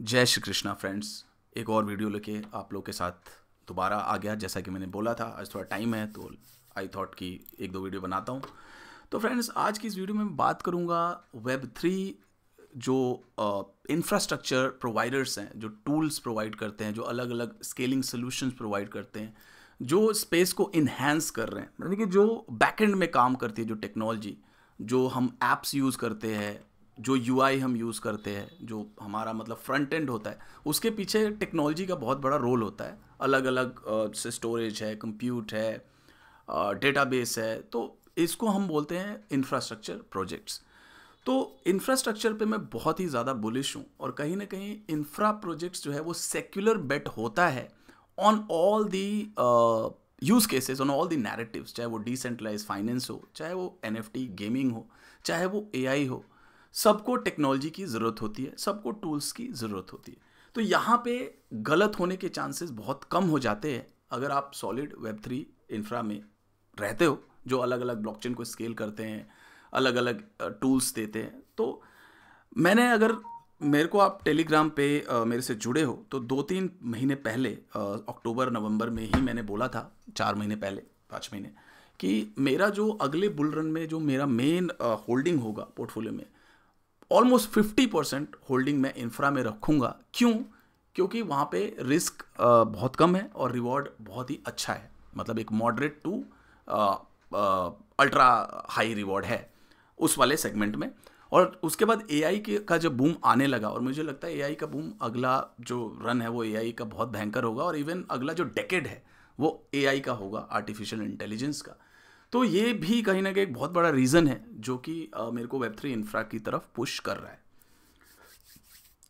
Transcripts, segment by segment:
जय श्री कृष्णा फ्रेंड्स एक और वीडियो लेके आप लोग के साथ दोबारा आ गया जैसा कि मैंने बोला था आज थोड़ा टाइम है तो आई थॉट कि एक दो वीडियो बनाता हूँ तो फ्रेंड्स आज की इस वीडियो में मैं बात करूँगा वेब थ्री जो इंफ्रास्ट्रक्चर uh, प्रोवाइडर्स हैं जो टूल्स प्रोवाइड करते हैं जो अलग अलग स्केलिंग सोल्यूशंस प्रोवाइड करते हैं जो स्पेस को इन्हेंस कर रहे हैं यानी मतलब कि जो बैकेंड में काम करती है जो टेक्नोलॉजी जो हम ऐप्स यूज़ करते हैं जो यू हम यूज़ करते हैं जो हमारा मतलब फ्रंट एंड होता है उसके पीछे टेक्नोलॉजी का बहुत बड़ा रोल होता है अलग अलग से स्टोरेज है कंप्यूट है डेटा बेस है तो इसको हम बोलते हैं इंफ्रास्ट्रक्चर प्रोजेक्ट्स तो इंफ्रास्ट्रक्चर पे मैं बहुत ही ज़्यादा बुलिश हूँ और कहीं ना कहीं इंफ्रा प्रोजेक्ट्स जो है वो सेक्युलर बेट होता है on all the use cases on all the narratives चाहे वो डिसेंट्रलाइज फाइनेंस हो चाहे वो एन गेमिंग हो चाहे वो ए हो सबको टेक्नोलॉजी की ज़रूरत होती है सबको टूल्स की ज़रूरत होती है तो यहाँ पे गलत होने के चांसेस बहुत कम हो जाते हैं अगर आप सॉलिड वेब थ्री इंफ्रा में रहते हो जो अलग अलग ब्लॉकचेन को स्केल करते हैं अलग अलग टूल्स देते हैं तो मैंने अगर मेरे को आप टेलीग्राम पे मेरे से जुड़े हो तो दो तीन महीने पहले अक्टूबर नवंबर में ही मैंने बोला था चार महीने पहले पाँच महीने कि मेरा जो अगले बुल रन में जो मेरा मेन होल्डिंग होगा पोर्टफोलियो में ऑलमोस्ट फिफ्टी परसेंट होल्डिंग मैं इंफ्रा में रखूँगा क्यों क्योंकि वहाँ पे रिस्क बहुत कम है और रिवॉर्ड बहुत ही अच्छा है मतलब एक moderate to ultra high reward है उस वाले सेगमेंट में और उसके बाद ए के का जब बूम आने लगा और मुझे लगता है ए का बूम अगला जो रन है वो ए का बहुत भयंकर होगा और इवन अगला जो डेकेड है वो ए का होगा आर्टिफिशियल इंटेलिजेंस का तो ये भी कहीं ना कहीं एक बहुत बड़ा रीज़न है जो कि मेरे को वेब थ्री इंफ्रा की तरफ पुश कर रहा है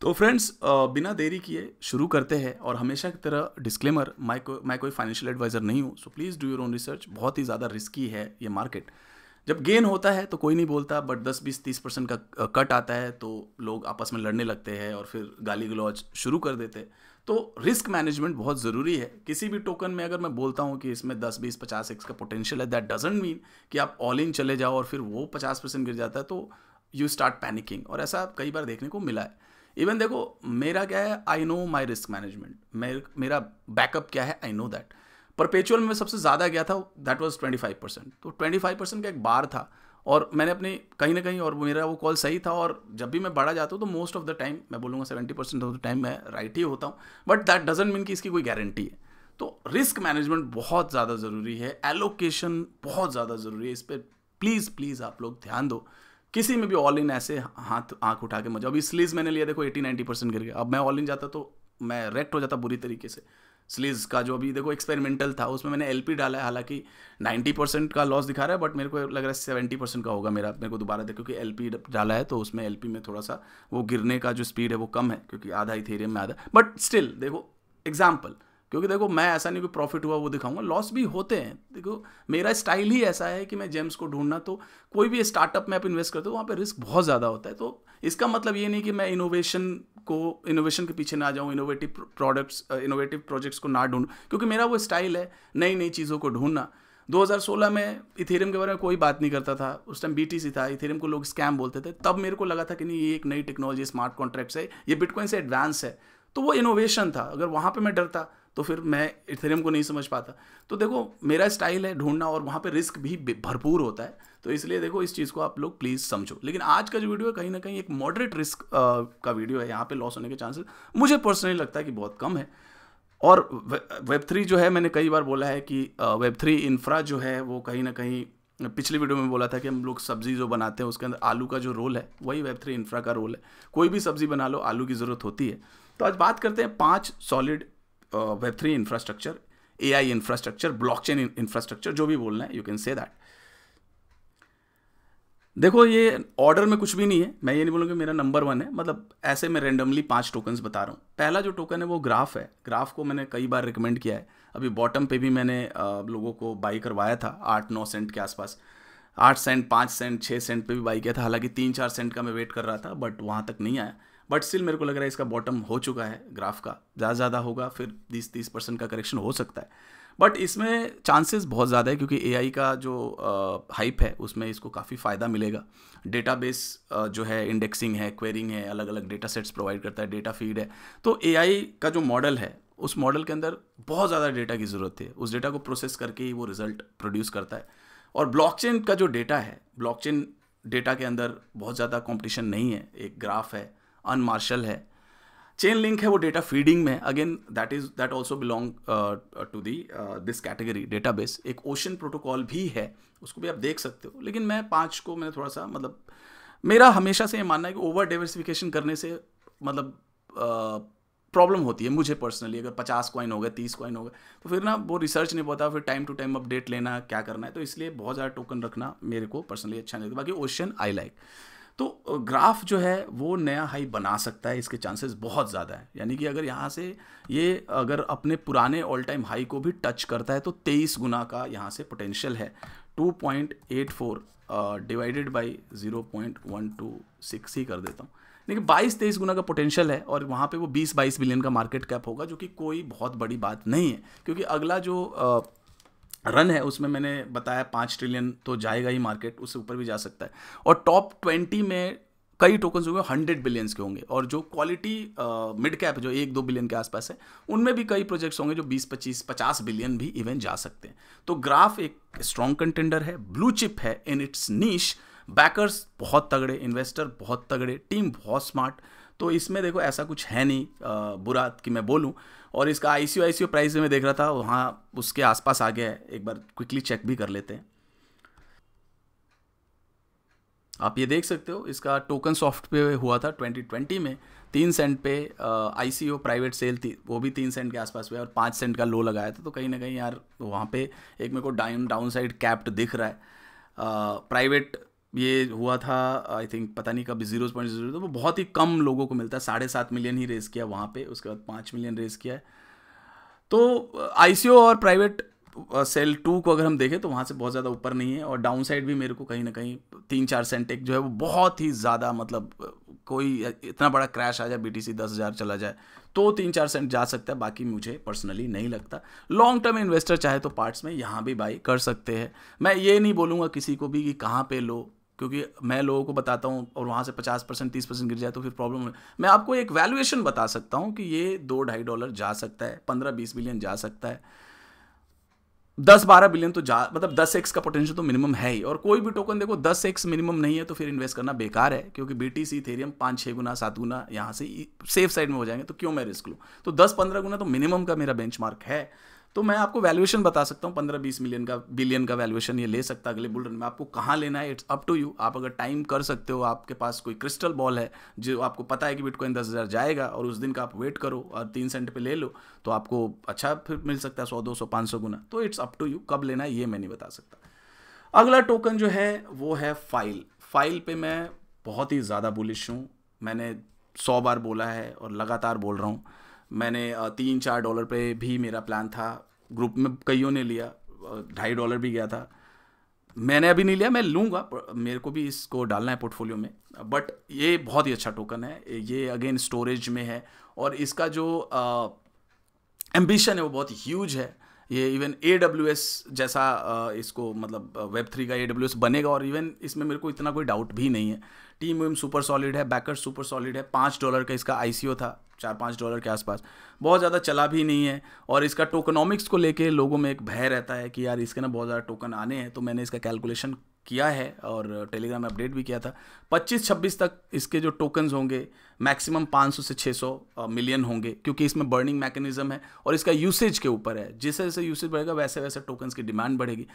तो फ्रेंड्स बिना देरी किए शुरू करते हैं और हमेशा की तरह डिस्क्लेमर मैं को मैं कोई फाइनेंशियल एडवाइज़र नहीं हूँ so please do your own research बहुत ही ज़्यादा रिस्की है ये मार्केट जब गेन होता है तो कोई नहीं बोलता बट 10 बीस तीस परसेंट का कट आता है तो लोग आपस में लड़ने लगते हैं और फिर गाली गलौज शुरू कर देते हैं तो रिस्क मैनेजमेंट बहुत ज़रूरी है किसी भी टोकन में अगर मैं बोलता हूँ कि इसमें 10, 20, 50 एक्स का पोटेंशियल है दैट डजेंट मीन कि आप ऑल इन चले जाओ और फिर वो 50 परसेंट गिर जाता है तो यू स्टार्ट पैनिकिंग और ऐसा कई बार देखने को मिला है इवन देखो मेरा क्या है I know my risk management मेरा बैकअप क्या है आई नो दैट परपेचुअल में सबसे ज़्यादा गया था that was twenty five percent तो ट्वेंटी फाइव परसेंट का एक बार था और मैंने अपनी कहीं ना कहीं और मेरा वो कॉल सही था और जब भी मैं बड़ा जाता हूँ तो मोस्ट ऑफ द टाइम मैं बोलूँगा seventy percent of the time मैं राइट ही होता हूँ बट दैट डजेंट मीन कि इसकी कोई गारंटी है तो रिस्क मैनेजमेंट बहुत ज़्यादा ज़रूरी है एलोकेशन बहुत ज़्यादा ज़रूरी है इस पर प्लीज़ प्लीज़ आप लोग ध्यान दो किसी में भी ऑल इन ऐसे हाथ आंख उठा के मजा अभी स्लीज मैंने लिया देखो एटी नाइन्टी परसेंट गया अब मैं ऑल इन जाता तो मैं रेक्ट हो जाता बुरी तरीके से स्लीज का जो अभी देखो एक्सपेरिमेंटल था उसमें मैंने एल डाला है हालांकि 90 परसेंट का लॉस दिखा रहा है बट मेरे को लग रहा है 70 परसेंट का होगा मेरा मेरे को दोबारा देखो क्योंकि एल डाला है तो उसमें एल में थोड़ा सा वो गिरने का जो स्पीड है वो कम है क्योंकि आधा ही में आधा बट स्टिल देखो एग्जाम्पल क्योंकि देखो मैं ऐसा नहीं कि प्रॉफिट हुआ वो दिखाऊंगा लॉस भी होते हैं देखो मेरा स्टाइल ही ऐसा है कि मैं जेम्स को ढूंढना तो कोई भी स्टार्टअप में आप इन्वेस्ट करते हो वहाँ पर रिस्क बहुत ज़्यादा होता है तो इसका मतलब ये नहीं कि मैं इनोवेशन को इनोवेशन के पीछे ना जाऊँ इनोवेटिव प्रोडक्ट्स इनोवेटिव प्रोजेक्ट्स को ना ढूंढूँ क्योंकि मेरा वो स्टाइल है नई नई चीज़ों को ढूंढना 2016 में इथेरियम के बारे में कोई बात नहीं करता था उस टाइम बीटीसी था इथेरियम को लोग स्कैम बोलते थे तब मेरे को लगा था कि नहीं ये एक नई टेक्नोलॉजी स्मार्ट कॉन्ट्रैक्ट है ये बिटकॉइन से एडवांस है तो वो इनोवेशन था अगर वहाँ पे मैं डरता तो फिर मैं इथेरियम को नहीं समझ पाता तो देखो मेरा स्टाइल है ढूंढना और वहाँ पे रिस्क भी भरपूर होता है तो इसलिए देखो इस चीज़ को आप लोग प्लीज़ समझो लेकिन आज का जो वीडियो है कहीं ना कहीं एक मॉडरेट रिस्क का वीडियो है यहाँ पे लॉस होने के चांसेस मुझे पर्सनली लगता है कि बहुत कम है और वेब थ्री जो है मैंने कई बार बोला है कि वेब थ्री इंफ्रा जो है वो कहीं ना कहीं पिछली वीडियो में बोला था कि हम लोग सब्जी जो बनाते हैं उसके अंदर आलू का जो रोल है वही वेब थ्री इंफ्रा का रोल है कोई भी सब्जी बना लो आलू की ज़रूरत होती है तो आज बात करते हैं पाँच solid web three infrastructure A I infrastructure blockchain infrastructure जो भी बोलना है यू कैन से दैट देखो ये ऑर्डर में कुछ भी नहीं है मैं ये नहीं बोलूँगा मेरा नंबर वन है मतलब ऐसे मैं रेंडमली पांच टोकन्स बता रहा हूँ पहला जो टोकन है वो ग्राफ है ग्राफ को मैंने कई बार रिकमेंड किया है अभी बॉटम पे भी मैंने uh, लोगों को बाई करवाया था आठ नौ सेंट के आसपास आठ सेंट पाँच सेंट छः सेंट पे भी बाई किया था हालांकि तीन चार सेंट का मैं वेट कर रहा था बट वहाँ तक नहीं आया बट स्टिल मेरे को लग रहा है इसका बॉटम हो चुका है ग्राफ का ज़्यादा ज़्यादा होगा फिर बीस तीस परसेंट का करेक्शन हो सकता है बट इसमें चांसेस बहुत ज़्यादा है क्योंकि ए का जो हाइप है उसमें इसको काफ़ी फ़ायदा मिलेगा डेटा जो है इंडेक्सिंग है क्वेरिंग है अलग अलग डेटा सेट्स प्रोवाइड करता है डेटा फीड है तो ए का जो मॉडल है उस मॉडल के अंदर बहुत ज़्यादा डेटा की ज़रूरत है उस डेटा को प्रोसेस करके ही वो रिजल्ट प्रोड्यूस करता है और ब्लॉकचेन का जो डेटा है ब्लॉकचेन डेटा के अंदर बहुत ज़्यादा कंपटीशन नहीं है एक ग्राफ है अनमार्शल है चेन लिंक है वो डेटा फीडिंग में again that is that also belong to the this category database एक ओशन प्रोटोकॉल भी है उसको भी आप देख सकते हो लेकिन मैं पाँच को मैंने थोड़ा सा मतलब मेरा हमेशा से ये मानना है कि ओवर डाइवर्सिफिकेशन करने से मतलब प्रॉब्लम uh, होती है मुझे पर्सनली अगर पचास कॉइन हो गए तीस कॉइन हो गए तो फिर ना वो रिसर्च नहीं पता फिर टाइम टू टाइम अपडेट लेना क्या करना है तो इसलिए बहुत ज़्यादा टोकन रखना मेरे को पर्सनली अच्छा नहीं लगता बाकी ओशन आई लाइक like. तो ग्राफ जो है वो नया हाई बना सकता है इसके चांसेस बहुत ज़्यादा है यानी कि अगर यहाँ से ये अगर अपने पुराने ऑल टाइम हाई को भी टच करता है तो 23 गुना का यहाँ से पोटेंशियल है 2.84 डिवाइडेड टू सिक्स ही कर देता हूँ लेकिन 22 तेईस गुना का पोटेंशियल है और वहाँ पे वो 20 22 बिलियन का मार्केट कैप होगा जो कि कोई बहुत बड़ी बात नहीं है क्योंकि अगला जो रन है उसमें मैंने बताया पाँच ट्रिलियन तो जाएगा ही मार्केट उससे ऊपर भी जा सकता है और टॉप ट्वेंटी में कई टोकन्स होंगे हंड्रेड बिलियंस के होंगे और जो क्वालिटी मिड कैप जो एक दो बिलियन के आसपास है उनमें भी कई प्रोजेक्ट्स होंगे जो बीस पच्चीस पचास बिलियन भी इवेंट जा सकते हैं तो ग्राफ एक स्ट्रॉन्ग कंटेंडर है ब्लू चिप है इन इट्स नीश बैकर्स बहुत तगड़े इन्वेस्टर बहुत तगड़े टीम बहुत स्मार्ट तो इसमें देखो ऐसा कुछ है नहीं आ, बुरा कि मैं बोलूँ और इसका आई सी आई प्राइस में देख रहा था वहाँ उसके आसपास आ गया है एक बार क्विकली चेक भी कर लेते हैं आप ये देख सकते हो इसका टोकन सॉफ्ट पे हुआ था 2020 में तीन सेंट पे आई सी प्राइवेट सेल थी वो भी तीन सेंट के आसपास हुआ और पाँच सेंट का लो लगाया था तो कहीं ना कहीं यार वहाँ पे एक मेरे को डाउन डाउन साइड कैप्ट दिख रहा है प्राइवेट ये हुआ था आई थिंक पता नहीं कब जीरो पॉइंट जीरो तो वो बहुत ही कम लोगों को मिलता है साढ़े सात मिलियन ही रेस किया वहाँ पे उसके बाद पाँच मिलियन रेस किया है तो आई uh, और प्राइवेट सेल टू को अगर हम देखें तो वहाँ से बहुत ज़्यादा ऊपर नहीं है और डाउन साइड भी मेरे को कहीं ना कहीं तीन चार सेंटेक जो है वो बहुत ही ज़्यादा मतलब uh, कोई इतना बड़ा क्रैश आ जाए बी टी सी दस हज़ार चला जाए तो तीन चार सेंट जा सकता है बाकी मुझे पर्सनली नहीं लगता लॉन्ग टर्म इन्वेस्टर चाहे तो पार्ट्स में यहाँ भी बाई कर सकते हैं मैं ये नहीं बोलूँगा किसी को भी कि कहाँ पे लो क्योंकि मैं लोगों को बताता हूँ और वहाँ से पचास परसेंट तीस परसेंट गिर जाए तो फिर प्रॉब्लम मैं आपको एक वैल्यूएशन बता सकता हूँ कि ये दो ढाई डॉलर जा सकता है पंद्रह बीस बिलियन जा सकता है दस बारह बिलियन तो जा मतलब दस एक्स का पोटेंशियल तो मिनिमम है ही और कोई भी टोकन देखो दस एक्स मिनिमम नहीं है तो फिर इन्वेस्ट करना बेकार है क्योंकि बी टी सी थेरियम पाँच छः गुना सात गुना यहाँ से सेफ साइड में हो जाएंगे तो क्यों मैं रिस्क लूँ तो दस पंद्रह गुना तो मिनिमम का मेरा बेंच है तो मैं आपको वैल्यूएशन बता सकता हूँ पंद्रह बीस मिलियन का बिलियन का वैल्यूएशन ये ले सकता है अगले बुल रन में आपको कहाँ लेना है इट्स अप टू यू आप अगर टाइम कर सकते हो आपके पास कोई क्रिस्टल बॉल है जो आपको पता है कि बिटकॉइन दस हज़ार जाएगा और उस दिन का आप वेट करो और तीन सेंट पर ले लो तो आपको अच्छा फिर मिल सकता है सौ दो सौ पाँच सौ गुना तो इट्स अप टू यू कब लेना है ये मैं नहीं बता सकता अगला टोकन जो है वो है फाइल फाइल पे मैं बहुत ही ज़्यादा बुलिश हूँ मैंने सौ बार बोला है और लगातार बोल रहा हूँ मैंने तीन चार डॉलर पे भी मेरा प्लान था ग्रुप में कईयों ने लिया ढाई डॉलर भी गया था मैंने अभी नहीं लिया मैं लूँगा मेरे को भी इसको डालना है पोर्टफोलियो में बट ये बहुत ही अच्छा टोकन है ये अगेन स्टोरेज में है और इसका जो एम्बिशन है वो बहुत ह्यूज है ये इवन ए डब्ल्यू एस जैसा इसको मतलब वेब थ्री का ए डब्ल्यू एस बनेगा और इवन इसमें मेरे को इतना कोई डाउट भी नहीं है टीम वीम सुपर सॉलिड है बैकर सुपर सॉलिड है पाँच डॉलर का इसका आई था चार पाँच डॉलर के आसपास बहुत ज़्यादा चला भी नहीं है और इसका टोकनॉमिक्स को लेके लोगों में एक भय रहता है कि यार इसके ना बहुत ज़्यादा टोकन आने हैं तो मैंने इसका कैलकुलेशन किया है और टेलीग्राम में अपडेट भी किया था 25-26 तक इसके जो टोकन्स होंगे मैक्सिमम 500 से 600 मिलियन होंगे क्योंकि इसमें बर्निंग मैकेनिज्म है और इसका यूसेज के ऊपर है जैसे जैसे यूसेज बढ़ेगा वैसे वैसे टोकन्स की डिमांड बढ़ेगी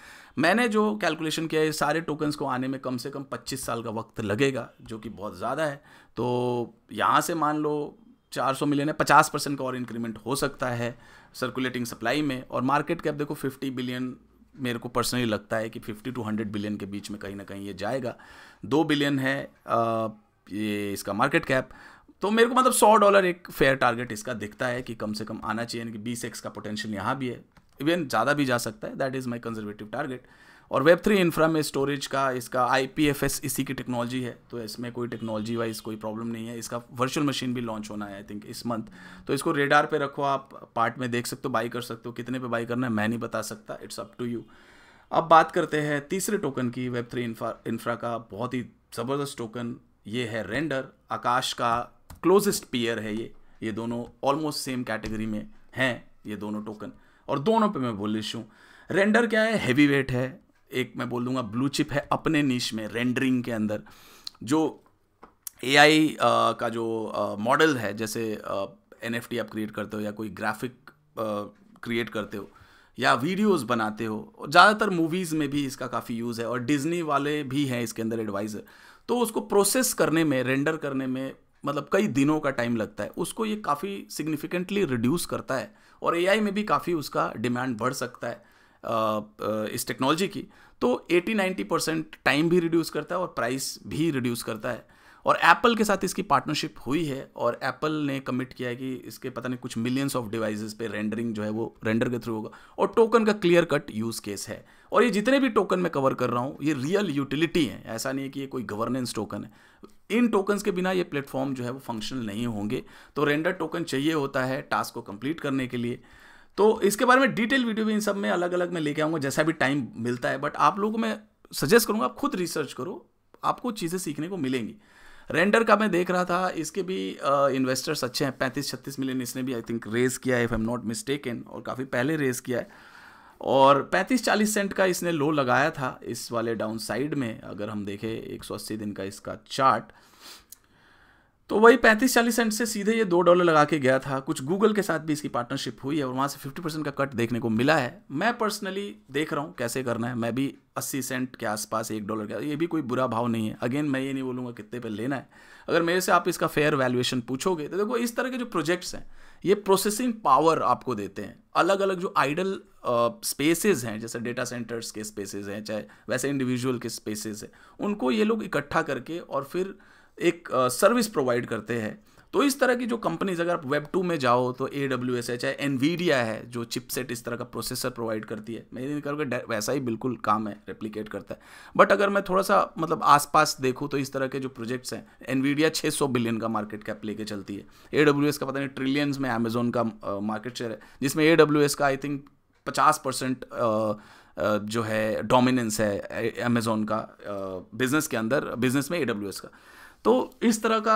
मैंने जो कैलकुलेशन किया है सारे टोकन्स को आने में कम से कम पच्चीस साल का वक्त लगेगा जो कि बहुत ज़्यादा है तो यहाँ से मान लो 400 मिलियन है 50 परसेंट का और इंक्रीमेंट हो सकता है सर्कुलेटिंग सप्लाई में और मार्केट कैप देखो 50 बिलियन मेरे को पर्सनली लगता है कि 50 टू 100 बिलियन के बीच में कहीं ना कहीं ये जाएगा दो बिलियन है ये इसका मार्केट कैप तो मेरे को मतलब सौ डॉलर एक फेयर टारगेट इसका दिखता है कि कम से कम आना चाहिए यानी कि बीस एक्स का पोटेंशियल यहाँ भी है इवन ज़्यादा भी जा सकता है that is my conservative target और वेब थ्री इंफ्रा में स्टोरेज का इसका आई इसी की टेक्नोलॉजी है तो इसमें कोई टेक्नोलॉजी वाइज कोई प्रॉब्लम नहीं है इसका वर्चुअल मशीन भी लॉन्च होना है आई थिंक इस मंथ तो इसको रेडार पे रखो आप पार्ट में देख सकते हो बाई कर सकते हो कितने पे बाई करना है मैं नहीं बता सकता इट्स अप टू यू अब बात करते हैं तीसरे टोकन की वेब थ्री इंफ्रा इंफ्रा का बहुत ही ज़बरदस्त टोकन ये है रेंडर आकाश का क्लोजेस्ट पेयर है ये ये दोनों ऑलमोस्ट सेम कैटेगरी में हैं ये दोनों टोकन और दोनों पे मैं बोलिश हूँ रेंडर क्या है हैवी वेट है एक मैं बोल दूंगा ब्लू चिप है अपने नीच में रेंडरिंग के अंदर जो ए का जो मॉडल है जैसे एन एफ आप क्रिएट करते हो या कोई ग्राफिक क्रिएट करते हो या वीडियोस बनाते हो ज़्यादातर मूवीज़ में भी इसका काफ़ी यूज़ है और डिज्नी वाले भी हैं इसके अंदर एडवाइज़र तो उसको प्रोसेस करने में रेंडर करने में मतलब कई दिनों का टाइम लगता है उसको ये काफ़ी सिग्निफिकेंटली रिड्यूस करता है और एआई में भी काफ़ी उसका डिमांड बढ़ सकता है इस टेक्नोलॉजी की तो 80-90 परसेंट टाइम भी रिड्यूस करता है और प्राइस भी रिड्यूस करता है और एप्पल के साथ इसकी पार्टनरशिप हुई है और एप्पल ने कमिट किया है कि इसके पता नहीं कुछ मिलियंस ऑफ डिवाइसेस पे रेंडरिंग जो है वो रेंडर के थ्रू होगा और टोकन का क्लियर कट यूज़ केस है और ये जितने भी टोकन मैं कवर कर रहा हूँ ये रियल यूटिलिटी है ऐसा नहीं है कि ये कोई गवर्नेंस टोकन है इन टोकन्स के बिना ये प्लेटफॉर्म जो है वो फंक्शनल नहीं होंगे तो रेंडर टोकन चाहिए होता है टास्क को कंप्लीट करने के लिए तो इसके बारे में डिटेल वीडियो भी इन सब में अलग अलग मैं लेके आऊँगा जैसा भी टाइम मिलता है बट आप लोगों को मैं सजेस्ट करूँगा आप खुद रिसर्च करो आपको चीज़ें सीखने को मिलेंगी रेंडर का मैं देख रहा था इसके भी इन्वेस्टर्स अच्छे हैं पैंतीस छत्तीस मिलियन इसने भी आई थिंक रेज़ किया है इफ़ आई एम नॉट इन और काफ़ी पहले रेज़ किया है और 35-40 सेंट का इसने लो लगाया था इस वाले डाउन साइड में अगर हम देखें 180 दिन का इसका चार्ट तो वही पैंतीस चालीस सेंट से सीधे ये दो डॉलर लगा के गया था कुछ गूगल के साथ भी इसकी पार्टनरशिप हुई है और वहाँ से फिफ्टी परसेंट का कट देखने को मिला है मैं पर्सनली देख रहा हूँ कैसे करना है मैं भी अस्सी सेंट के आसपास एक डॉलर का ये भी कोई बुरा भाव नहीं है अगेन मैं ये नहीं बोलूँगा कितने पर लेना है अगर मेरे से आप इसका फेयर वैल्यूएशन पूछोगे तो देखो इस तरह के जो प्रोजेक्ट्स हैं ये प्रोसेसिंग पावर आपको देते हैं अलग अलग जो आइडल स्पेसेस हैं जैसे डेटा सेंटर्स के स्पेसेस हैं चाहे वैसे इंडिविजुअल के स्पेसेस हैं उनको ये लोग इकट्ठा करके और फिर एक सर्विस प्रोवाइड करते हैं तो इस तरह की जो कंपनीज अगर आप वेब टू में जाओ तो ए डब्ल्यू एस एच है एनवीडिया है जो चिपसेट इस तरह का प्रोसेसर प्रोवाइड करती है मैं ये नहीं करूँगा वैसा ही बिल्कुल काम है रेप्लीकेट करता है बट अगर मैं थोड़ा सा मतलब आसपास देखूँ तो इस तरह के जो प्रोजेक्ट्स हैं एनवीडिया 600 बिलियन का मार्केट कैप लेके चलती है ए डब्ल्यू एस का पता नहीं ट्रिलियंस में अमेजोन का मार्केट शेयर है जिसमें ए डब्ल्यू एस का आई थिंक पचास परसेंट जो है डोमिनेंस है अमेजोन का बिजनेस के अंदर बिजनेस में ए डब्ल्यू एस का तो इस तरह का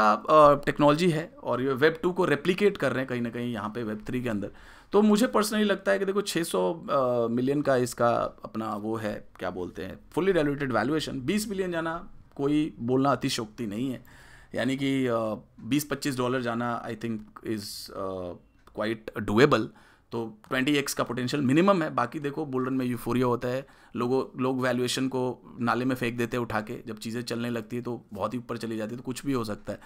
टेक्नोलॉजी है और ये वेब टू को रेप्लीकेट कर रहे हैं कहीं ना कहीं यहाँ पे वेब थ्री के अंदर तो मुझे पर्सनली लगता है कि देखो 600 मिलियन का इसका अपना वो है क्या बोलते हैं फुली डेलुटेड वैल्यूएशन 20 मिलियन जाना कोई बोलना अतिशोक्ति नहीं है यानी कि बीस पच्चीस डॉलर जाना I think is quite doable uh, तो ट्वेंटी एक्स का पोटेंशियल मिनिमम है बाकी देखो बुलरन में यूफोरिया होता है लोगों लोग वैल्यूएशन को नाले में फेंक देते हैं उठा के जब चीज़ें चलने लगती है तो बहुत ही ऊपर चली जाती है तो कुछ भी हो सकता है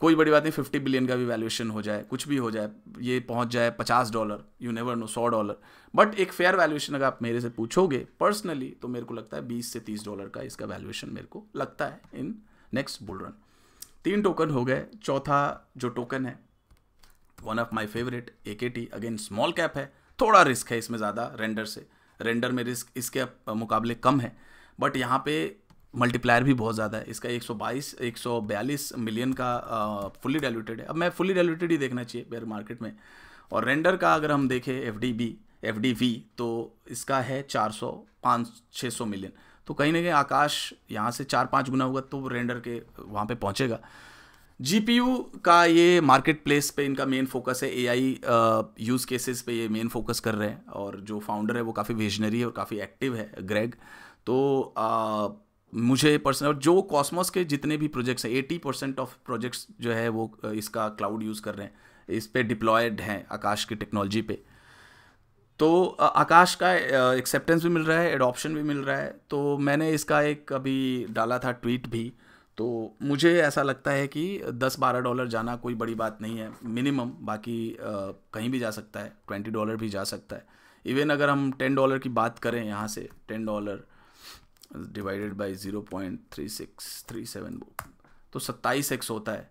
कोई बड़ी बात नहीं फिफ्टी बिलियन का भी वैल्यूएशन हो जाए कुछ भी हो जाए ये पहुंच जाए पचास डॉलर यू नेवर नो सौ डॉलर बट एक फेयर वैल्यूएशन अगर आप मेरे से पूछोगे पर्सनली तो मेरे को लगता है बीस से तीस डॉलर का इसका वैल्यूएशन मेरे को लगता है इन नेक्स्ट बुलडन तीन टोकन हो गए चौथा जो टोकन है one of my favourite A K T again small cap है थोड़ा रिस्क है इसमें ज़्यादा रेंडर से रेंडर में रिस्क इसके मुकाबले कम है बट यहाँ पे मल्टीप्लायर भी बहुत ज़्यादा है इसका 122 142 मिलियन का फुली डायलूटेड है अब मैं फुली डायलूटेड ही देखना चाहिए बेयर मार्केट में और रेंडर का अगर हम देखें F D B F D V तो इसका है चार सौ पाँच छः सौ मिलियन तो कहीं ना कहीं आकाश यहाँ से चार पाँच गुना होगा तो रेंडर के वहाँ पे पहुँचेगा जीपीयू का ये मार्केट प्लेस पे इनका मेन फोकस है एआई यूज़ केसेस पे ये मेन फोकस कर रहे हैं और जो फाउंडर है वो काफ़ी विजनरी है और काफ़ी एक्टिव है ग्रेग तो uh, मुझे पर्सनल जो कॉस्मोस के जितने भी प्रोजेक्ट्स हैं एटी परसेंट ऑफ प्रोजेक्ट्स जो है वो uh, इसका क्लाउड यूज़ कर रहे हैं इस पर डिप्लॉयड हैं आकाश की टेक्नोलॉजी पे तो uh, आकाश का एक्सेप्टेंस uh, भी मिल रहा है एडॉप्शन भी मिल रहा है तो मैंने इसका एक अभी डाला था ट्वीट भी तो मुझे ऐसा लगता है कि दस बारह डॉलर जाना कोई बड़ी बात नहीं है मिनिमम बाकी कहीं भी जा सकता है ट्वेंटी डॉलर भी जा सकता है इवन अगर हम टेन डॉलर की बात करें यहाँ से ten dollar divided by zero point three six three seven तो सत्ताईस एक्स होता है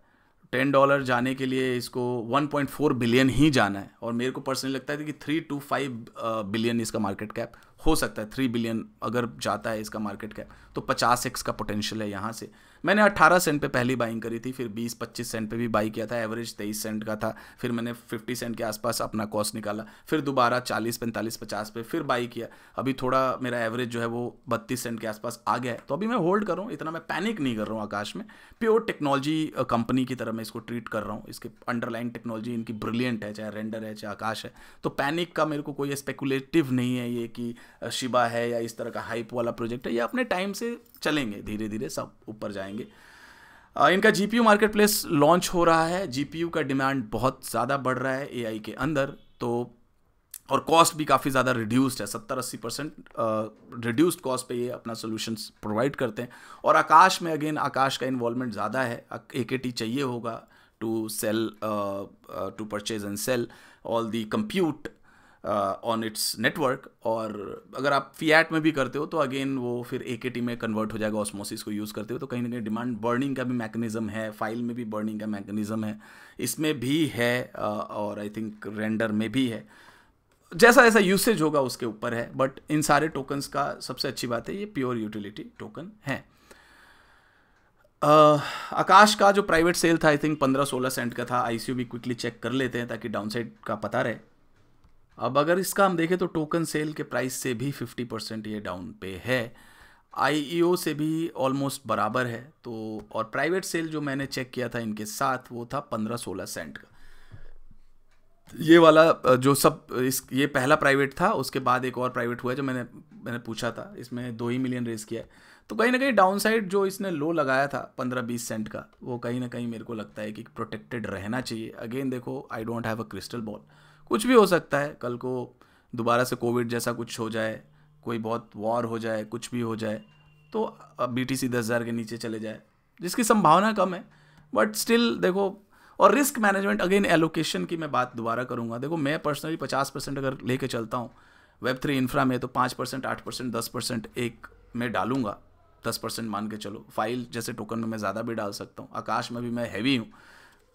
टेन डॉलर जाने के लिए इसको वन पॉइंट फोर बिलियन ही जाना है और मेरे को पर्सनली लगता है कि थ्री टू फाइव बिलियन इसका मार्केट कैप हो सकता है थ्री बिलियन अगर जाता है इसका मार्केट कैप तो पचास एक्स का पोटेंशियल है यहाँ से मैंने अट्ठारह सेंट पे पहली बाइंग करी थी फिर बीस पच्चीस सेंट पे भी बाई किया था एवरेज तेईस सेंट का था फिर मैंने फिफ्टी सेंट के आसपास अपना कॉस्ट निकाला फिर दोबारा चालीस पैंतालीस पचास पे फिर बाई किया अभी थोड़ा मेरा एवरेज जो है वो बत्तीस सेंट के आसपास आ गया है तो अभी मैं होल्ड कर रहा हूँ इतना मैं पैनिक नहीं कर रहा हूँ आकाश में प्योर टेक्नोलॉजी कंपनी की तरह मैं इसको ट्रीट कर रहा हूँ इसके अंडरलाइन टेक्नोलॉजी इनकी ब्रिलियंट है चाहे रेंडर है चाहे आकाश है तो पैनिक का मेरे को कोई स्पेकुलेटिव नहीं है ये कि शिबा है या इस तरह का हाइप वाला प्रोजेक्ट है ये अपने टाइम से चलेंगे धीरे धीरे सब ऊपर जाएंगे इनका G P market place launch हो रहा है जी का डिमांड बहुत ज़्यादा बढ़ रहा है ए के अंदर तो और कॉस्ट भी काफ़ी ज़्यादा रिड्यूस्ड है सत्तर अस्सी परसेंट रिड्यूस्ड कॉस्ट पे ये अपना सोल्यूशंस प्रोवाइड करते हैं और आकाश में अगेन आकाश का इन्वॉल्वमेंट ज़्यादा है ए के टी चाहिए होगा to sell to purchase and sell all the compute on its network और अगर आप फीएट में भी करते हो तो अगेन वो फिर ए के टी में कन्वर्ट हो जाएगा ऑस्मोसिस को यूज़ करते हो तो कहीं ना कहीं डिमांड बर्निंग का भी मैकेनिज़्म है फाइल में भी बर्निंग का मैकेनिज़्म है इसमें भी है uh, और आई थिंक रेंडर में भी है जैसा जैसा यूसेज होगा उसके ऊपर है बट इन सारे टोकन्स का सबसे अच्छी बात है ये प्योर यूटिलिटी टोकन है Uh, आकाश का जो प्राइवेट सेल था आई थिंक पंद्रह सोलह सेंट का था आईसीयू भी क्विकली चेक कर लेते हैं ताकि डाउनसाइड का पता रहे अब अगर इसका हम देखें तो टोकन सेल के प्राइस से भी 50 परसेंट ये डाउन पे है आई e से भी ऑलमोस्ट बराबर है तो और प्राइवेट सेल जो मैंने चेक किया था इनके साथ वो था पंद्रह सोलह सेंट का ये वाला जो सब इस ये पहला प्राइवेट था उसके बाद एक और प्राइवेट हुआ जो मैंने मैंने पूछा था इसमें दो ही मिलियन रेस किया है तो कहीं ना कहीं डाउनसाइड जो इसने लो लगाया था पंद्रह बीस सेंट का वो कहीं ना कहीं मेरे को लगता है कि प्रोटेक्टेड रहना चाहिए अगेन देखो I don't have a crystal ball कुछ भी हो सकता है कल को दोबारा से कोविड जैसा कुछ हो जाए कोई बहुत वॉर हो जाए कुछ भी हो जाए तो बी टी सी दस हज़ार के नीचे चले जाए जिसकी संभावना कम है बट स्टिल देखो और रिस्क मैनेजमेंट अगेन एलोकेशन की मैं बात दोबारा करूँगा देखो मैं पर्सनली पचास परसेंट अगर लेके चलता हूँ वेब थ्री इंफ्रा में तो पाँच परसेंट आठ परसेंट दस परसेंट एक मैं डालूंगा दस परसेंट मान के चलो फाइल जैसे टोकन में मैं ज़्यादा भी डाल सकता हूँ आकाश में भी मैं हैवी हूँ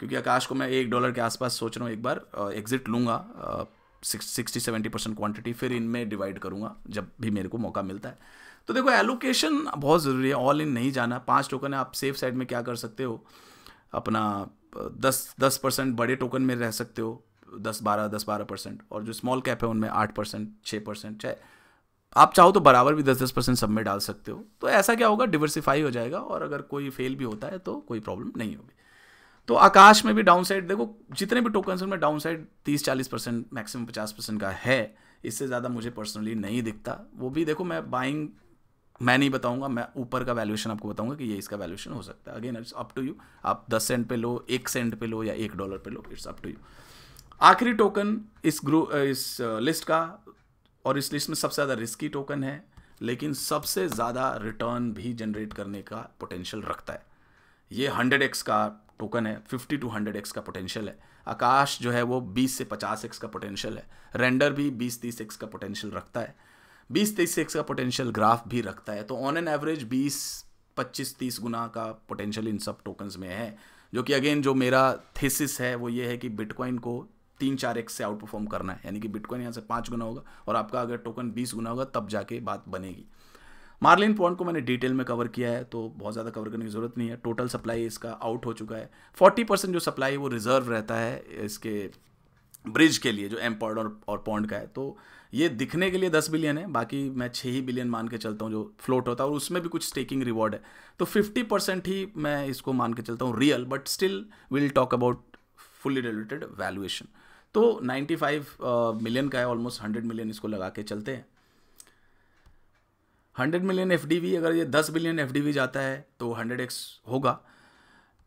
क्योंकि आकाश को मैं एक डॉलर के आसपास सोच रहा हूँ एक बार एग्जिट लूँगा सिक्सटी सेवेंटी परसेंट क्वान्टिटी फिर इनमें डिवाइड करूँगा जब भी मेरे को मौका मिलता है तो देखो एलोकेशन बहुत ज़रूरी है ऑल इन नहीं जाना पाँच टोकन है आप सेफ साइड में क्या कर सकते हो अपना दस दस परसेंट बड़े टोकन में रह सकते हो दस बारह दस बारह परसेंट और जो स्मॉल कैप है उनमें आठ परसेंट छः परसेंट चाहे आप चाहो तो बराबर भी दस दस परसेंट सब में डाल सकते हो तो ऐसा क्या होगा डिवर्सिफाई हो जाएगा और अगर कोई फेल भी होता है तो कोई प्रॉब्लम नहीं होगी तो आकाश में भी डाउन साइड देखो जितने भी टोकन में डाउन साइड तीस चालीस परसेंट मैक्सिमम पचास परसेंट का है इससे ज़्यादा मुझे पर्सनली नहीं दिखता वो भी देखो मैं बाइंग मैं नहीं बताऊंगा मैं ऊपर का वैल्यूएशन आपको बताऊंगा कि ये इसका वैल्यूएशन हो सकता है again it's up to you आप दस सेंट पे लो एक सेंट पे लो या एक डॉलर पे लो इट्स अप टू यू आखिरी टोकन इस ग्रू इस लिस्ट uh, का और इस लिस्ट में सबसे ज़्यादा रिस्की टोकन है लेकिन सबसे ज़्यादा रिटर्न भी जनरेट करने का पोटेंशियल रखता है ये हंड्रेड एक्स का टोकन है 50 टू 100 एक्स का पोटेंशियल है आकाश जो है वो 20 से 50 एक्स का पोटेंशियल है रेंडर भी 20 30 एक्स का पोटेंशियल रखता है 20 30 एक्स का पोटेंशियल ग्राफ भी रखता है तो ऑन एन एवरेज 20 25 30 गुना का पोटेंशियल इन सब टोकन्स में है जो कि अगेन जो मेरा थीसिस है वो ये है कि बिटकॉइन को तीन चार एक्स से आउट परफॉर्म करना है यानी कि बिटकॉइन यहाँ से पाँच गुना होगा और आपका अगर टोकन बीस गुना होगा तब जाके बात बनेगी मार्लिन पॉइंट को मैंने डिटेल में कवर किया है तो बहुत ज़्यादा कवर करने की ज़रूरत नहीं है टोटल सप्लाई इसका आउट हो चुका है फोर्टी परसेंट जो सप्लाई है वो रिजर्व रहता है इसके ब्रिज के लिए जो पॉइंट और और पॉइंट का है तो ये दिखने के लिए दस बिलियन है बाकी मैं छः ही बिलियन मान के चलता हूँ जो फ्लोट होता है और उसमें भी कुछ स्टेकिंग रिवॉर्ड है तो फिफ्टी परसेंट ही मैं इसको मान के चलता हूँ real but still will talk about fully related valuation तो 95 मिलियन uh, का है ऑलमोस्ट 100 मिलियन इसको लगा के चलते हैं हंड्रेड मिलियन एफ अगर ये दस बिलियन एफ जाता है तो हंड्रेड एक्स होगा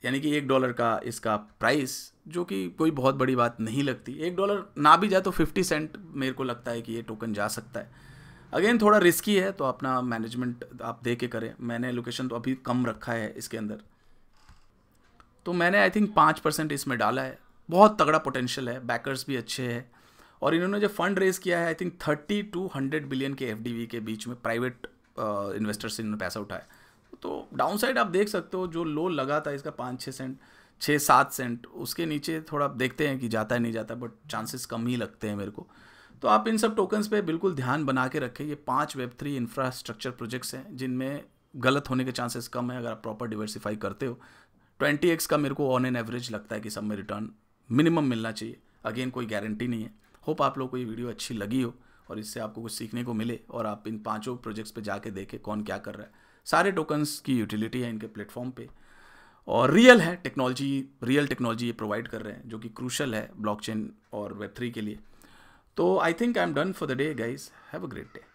यानी कि एक डॉलर का इसका प्राइस जो कि कोई बहुत बड़ी बात नहीं लगती एक डॉलर ना भी जाए तो फिफ्टी सेंट मेरे को लगता है कि ये टोकन जा सकता है अगेन थोड़ा रिस्की है तो अपना मैनेजमेंट आप दे के करें मैंने लोकेशन तो अभी कम रखा है इसके अंदर तो मैंने आई थिंक पाँच परसेंट इसमें डाला है बहुत तगड़ा पोटेंशियल है बैकर्स भी अच्छे हैं और इन्होंने जो फंड रेज किया है I think thirty two hundred billion के एफ के बीच में प्राइवेट इन्वेस्टर्स इन्होंने पैसा उठाया तो डाउन साइड आप देख सकते हो जो लो लगा था इसका पाँच छः सेंट छः सात सेंट उसके नीचे थोड़ा आप देखते हैं कि जाता है नहीं जाता बट चांसेस कम ही लगते हैं मेरे को तो आप इन सब टोकन्स पे बिल्कुल ध्यान बना के रखें ये पांच वेब थ्री इंफ्रास्ट्रक्चर प्रोजेक्ट्स हैं जिनमें गलत होने के चांसेस कम है अगर आप प्रॉपर डिवर्सिफाई करते हो ट्वेंटी एक्स का मेरे को ऑन एन एवरेज लगता है कि सब में रिटर्न मिनिमम मिलना चाहिए अगेन कोई गारंटी नहीं है होप आप लोग को ये वीडियो अच्छी लगी हो और इससे आपको कुछ सीखने को मिले और आप इन पाँचों प्रोजेक्ट्स पे जाके देखें कौन क्या कर रहा है सारे टोकन्स की यूटिलिटी है इनके प्लेटफॉर्म पे और रियल है टेक्नोलॉजी रियल टेक्नोलॉजी ये प्रोवाइड कर रहे हैं जो कि क्रूशल है ब्लॉकचेन और वेब थ्री के लिए तो I think I am done for the day guys have a great day